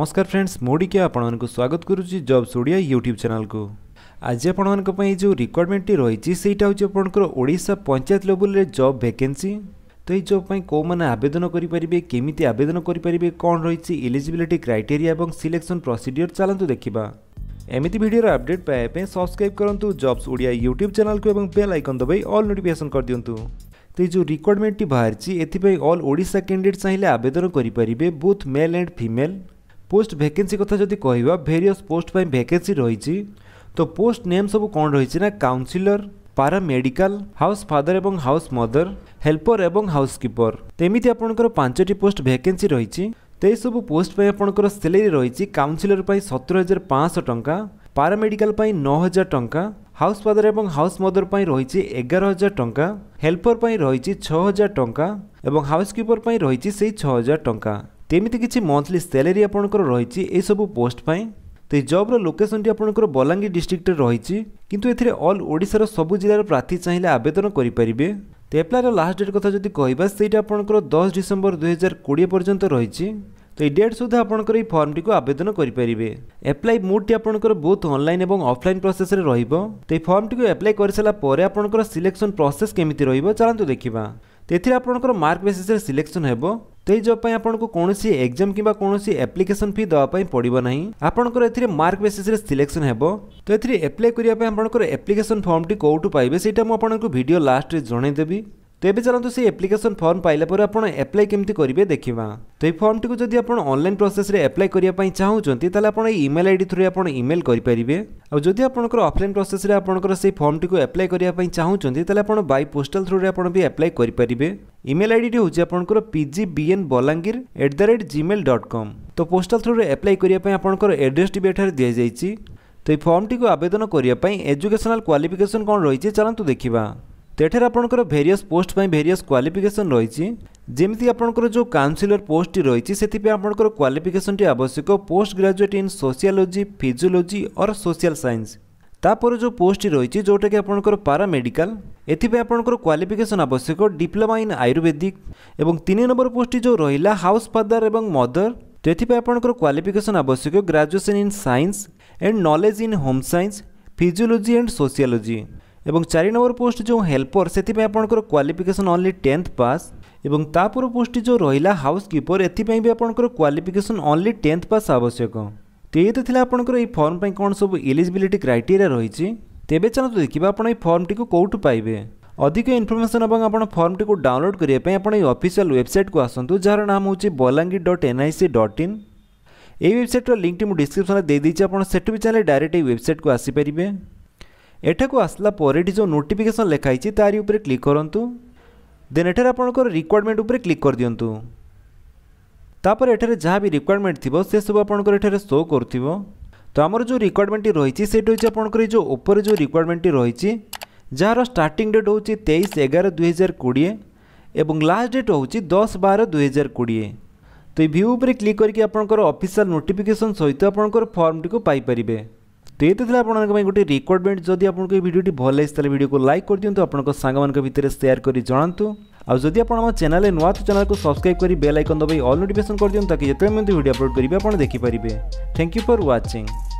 ନମସ୍କାର ଫ୍ରେଣ୍ଡସ୍ ମୁଁ ଟିକେ ଆପଣମାନଙ୍କୁ ସ୍ୱାଗତ କରୁଛି ଜବ୍ସ ଓଡ଼ିଆ ୟୁଟ୍ୟୁବ୍ ଚ୍ୟାନେଲକୁ ଆଜି ଆପଣମାନଙ୍କ ପାଇଁ ଯେଉଁ ରିକ୍ୱାରମେଣ୍ଟଟି ରହିଛି ସେଇଟା ହେଉଛି ଆପଣଙ୍କର ଓଡ଼ିଶା ପଞ୍ଚାୟତ ଲେବୁଲରେ ଜବ୍ ଭେକେନ୍ସି ତ ଏହି ଜବ୍ ପାଇଁ କେଉଁମାନେ ଆବେଦନ କରିପାରିବେ କେମିତି ଆବେଦନ କରିପାରିବେ କ'ଣ ରହିଛି ଇଲିଜିବିଲିଟି କ୍ରାଇଟେରିଆ ଏବଂ ସିଲେକ୍ସନ୍ ପ୍ରୋସିଡ଼ିଓର ଚାଲନ୍ତୁ ଦେଖିବା ଏମିତି ଭିଡ଼ିଓର ଅପଡେଟ୍ ପାଇବା ପାଇଁ ସବସ୍କ୍ରାଇବ୍ କରନ୍ତୁ ଜବ୍ସ ଓଡ଼ିଆ ୟୁଟ୍ୟୁବ୍ ଚ୍ୟାନେଲକୁ ଏବଂ ବେଲ୍ ଆଇକନ୍ ଦବାଇ ଅଲ୍ ନୋଟିଫିକେସନ୍ କରିଦିଅନ୍ତୁ ତ ଏ ଯେଉଁ ରିକ୍ୱାରମେଣ୍ଟଟି ବାହାରିଛି ଏଥିପାଇଁ ଅଲ୍ ଓଡ଼ିଶା କ୍ୟାଣ୍ଡିଡେଟ୍ ଚାହିଁଲେ ଆବେଦନ କରିପାରିବେ both male and female post vacancy কথা যদি কহবা ভেরিয়স পোস্ট পাই ভ্যাকেন্সি রয়েছে তো পোস্ট নেম সব কোণ রয়েছে না কাউন্সিলর পারা মেডিকাল হাউস ফাদর এবং হাউস মদর হেল্পর এবং হাউসকিপর তেমিতি আপনার পাঁচটি পোস্ট ভ্যাকেন্সি রয়েছে তো এইসব পোস্ট পাই আপনার স্যালেরি রয়েছে কাউন্সিলর পাই সতের হাজার পাঁচশহ টঙ্কা পারা মেডিকাল পাই ন হাজার টঙ্কা হাউস ফাদর এবং হাউস মদর পাই রয়েছে এগার হাজার টঙ্কা হেল্পর পাই রয়েছে ছ হাজার টঙ্কা এবং হাউসকিপর পাই রয়েছে সেই ছ হাজার টঙ্কা তেমিতি কিছু মন্থলি স্যালেরি আপনার রয়েছে এইসব পোস্ট পাই তো এই জব্র লোকেসনটি আপনার বলাঙ্গীর ডিস্ট্রিক্টে রয়েছে কিন্তু এতে অল ওড়শার সবু জেলার প্রার্থী চাইলে আবেদন করে পারে তো এপ্লাইর লাস্ট ডেট কথা যদি কহবা সেইটা আপনার দশ ডিসেম্বর দুই পর্যন্ত রয়েছে তো এই ডেট সুদ্ধা আপনার এই ফর্মটি আবেদন করে এপ্লাই মুডটি আপনার বোথ অনলাইন এবং অফলাইন প্রসেসে রহব তো এই ফর্মটি এপ্লাই করে সারা পরে আপনার সিলেকশন প্রসেস কেমি রহব চলতু দেখা তো এতে আপনার মার্ক বেসিসে সিলেকশন হব तो जब आपको कौन एक्जाम कि कौन आप्लिकेसन फी देवाई पड़ो ना आपंकर मार्क बेसीस सिलेक्शन हो तो ये आप्लाय करने आप्लिकेसन फर्म टी कौटू पाए से आपको भिडियो लास्ट में देवी ତେବେ ଚାଲନ୍ତୁ ସେ ଆପ୍ଲିକେସନ୍ ଫର୍ମ ପାଇଲା ପରେ ଆପଣ ଆପ୍ଲାଏ କେମିତି କରିବେ ଦେଖିବା ତ ଏହି ଫର୍ମଟିକୁ ଯଦି ଆପଣ ଅନଲାଇନ୍ ପ୍ରୋସେସ୍ରେ ଆପ୍ଲାଏ କରିବା ପାଇଁ ଚାହୁଁଛନ୍ତି ତାହେଲେ ଆପଣ ଏଇ ଇମେଲ୍ ଆଇଡ଼ି ଥ୍ରୁରେ ଆପଣ ଇମେଲ୍ କରିପାରିବେ ଆଉ ଯଦି ଆପଣଙ୍କର ଅଫଲାଇନ୍ ପ୍ରୋସେସ୍ରେ ଆପଣଙ୍କର ସେହି ଫର୍ମଟିକୁ ଆପ୍ଲାଏ କରିବା ପାଇଁ ଚାହୁଁଛନ୍ତି ତାହେଲେ ଆପଣ ବାଇ ପୋଷ୍ଟାଲ୍ ଥ୍ରୁରେ ଆପଣ ବି ଆପ୍ଲାଏ କରିପାରିବେ ଇମେଲ୍ ଆଇଡ଼ିଟି ହେଉଛି ଆପଣଙ୍କର PG BN Balangir at the rate Gmail dot com ତ ପୋଷ୍ଟାଲ୍ ଥ୍ରୁରେ ଆପ୍ଲାଏ କରିବା ପାଇଁ ଆପଣଙ୍କର ଆଡ୍ରେସ୍ଟି ବି ଏଠାରେ ଦିଆଯାଇଛି ତ ଏହି ଫର୍ମଟିକୁ ଆବେଦନ କରିବା ପାଇଁ ଏଜୁକେସନାଲ୍ କ୍ୱାଲିଫିକେସନ୍ କ'ଣ ରହିଛି ଚାଲନ୍ତୁ ଦେଖିବା তেঠার আপনার ভেরিয়স পোস্ট পাই ভেরিয়স কোয়ালিফিকেসন রয়েছে যেমি আপনার যে কাউন্সিলর পোস্টটি রয়েছে সেপা আপনার কোয়ালিফিকেসনটি আবশ্যক post graduate in sociology physiology or social science তাপরে যে পোস্টটি রয়েছে যেটাকি আপনার প্যারামেডিকাল এথিপে আপনার কোয়ালিফিকেসন আবশ্যক ডিপ্লোমা ইন আয়ুর্বেদিক এবং তিন নম্বর পোস্টটি যে রহিলা হাউস ফাদার এবং মদর তো এথিপে আপনার কোয়ালিফিকেসন আবশ্যক graduation in science and knowledge in home science physiology and sociology ଏବଂ ଚାରି ନମ୍ବର ପୋଷ୍ଟ ଯେଉଁ ହେଲ୍ପର ସେଥିପାଇଁ ଆପଣଙ୍କର କ୍ୱାଲିଫିକେସନ୍ ଓନ୍ଲି ଟେନ୍ଥ ପାସ୍ ଏବଂ ତା ପର ପୋଷ୍ଟ ଯେଉଁ ରହିଲା ହାଉସ୍ କିପର ଏଥିପାଇଁ ବି ଆପଣଙ୍କର କ୍ୱାଲିଫିକେସନ୍ ଓନ୍ଲି ଟେନ୍ଥ ପାସ୍ ଆବଶ୍ୟକ ତ ଏଇ ତ ଥିଲା ଆପଣଙ୍କର ଏହି ଫର୍ମ ପାଇଁ କ'ଣ ସବୁ ଏଲିଜିବିଲିଟି କ୍ରାଇଟେରିଆ ରହିଛି ତେବେ ଚାଲନ୍ତୁ ଦେଖିବା ଆପଣ ଏହି ଫର୍ମଟିକୁ କେଉଁଠୁ ପାଇବେ ଅଧିକ ଇନଫର୍ମେସନ୍ ଏବଂ ଆପଣ ଫର୍ମଟିକୁ ଡାଉନଲୋଡ୍ କରିବା ପାଇଁ ଆପଣ ଏହି ଅଫିସିଆଲ୍ ୱେବସାଇଟ୍କୁ ଆସନ୍ତୁ ଯାହାର ନାମ ହେଉଛି Balangir dot NIC dot in ଏହି ୱେବସାଇଟ୍ର ଲିଙ୍କ୍ଟି ମୁଁ ଡିସ୍କ୍ରିପ୍ସନ୍ରେ ଦେଇଦେଇଛି ଆପଣ ସେଠୁ ବି ଚାହିଁଲେ ଡାଇରେକ୍ଟ ଏହି ୱେବସାଇଟ୍କୁ ଆସିପାରିବେ ଏଠାକୁ ଆସିଲା ପରେ ଏଠି ଯେଉଁ ନୋଟିଫିକେସନ୍ ଲେଖା ହେଇଛି ତାରି ଉପରେ କ୍ଲିକ୍ କରନ୍ତୁ ଦେନ୍ ଏଠାରେ ଆପଣଙ୍କର ରିକ୍ୱାରମେଣ୍ଟ ଉପରେ କ୍ଲିକ୍ କରିଦିଅନ୍ତୁ ତାପରେ ଏଠାରେ ଯାହା ବି ରିକ୍ୱାରମେଣ୍ଟ ଥିବ ସେସବୁ ଆପଣଙ୍କର ଏଠାରେ ଶୋ କରୁଥିବ ତ ଆମର ଯେଉଁ ରିକ୍ୱାରମେଣ୍ଟଟି ରହିଛି ସେଇଟା ହେଉଛି ଆପଣଙ୍କର ଏଇ ଯେଉଁ ଉପରେ ଯେଉଁ ରିକ୍ୱାରମେଣ୍ଟଟି ରହିଛି ଯାହାର ଷ୍ଟାର୍ଟିଂ ଡେଟ୍ ହେଉଛି ତେଇଶ ଏଗାର ଦୁଇହଜାର କୋଡ଼ିଏ ଏବଂ ଲାଷ୍ଟ ଡେଟ୍ ହେଉଛି ଦଶ ବାର ଦୁଇହଜାର କୋଡ଼ିଏ ତ ଏଇ ଭ୍ୟୁ ଉପରେ କ୍ଲିକ୍ କରିକି ଆପଣଙ୍କର ଅଫିସିଆଲ ନୋଟିଫିକେସନ୍ ସହିତ ଆପଣଙ୍କର ଫର୍ମଟିକୁ ପାଇପାରିବେ তো এতে ଥିଲା ଆପଣମାନଙ୍କ ପାଇଁ ଗୋଟେ ରିକ୍ୱାରମେଣ୍ଟ ଯଦି ଆପଣଙ୍କୁ ଏ ଭିଡ଼ିଓଟି ଭଲ ଲାଗିଛି ତାହେଲେ ଭିଡ଼ିଓକୁ ଲାଇକ୍ କରିଦିଅନ୍ତୁ ଆପଣଙ୍କ ସାଙ୍ଗମାନଙ୍କ ଭିତରେ ସେୟାର କରି ଜଣାନ୍ତୁ ଆଉ ଯଦି ଆପଣ ଆମ ଚ୍ୟାନେଲରେ ନୂଆ ତ ଚ୍ୟାନେଲକୁ ସବସ୍କ୍ରାଇବ୍ କରି ବେଲ୍ ଆଇକନ୍ ଦବାଇ ଅଲ୍ ନୋଟିଫିକେସନ୍ କରିଦିଅନ୍ତୁ ତାକି ଯେତେବେଳେ ମୁଁ ଭିଡ଼ିଓ ଅପଲୋଡ଼ କରିବି ଆପଣ ଦେଖିପାରିବେ ଥ୍ୟାଙ୍କ ୟୁ ଫର୍ ୱାଚିଂ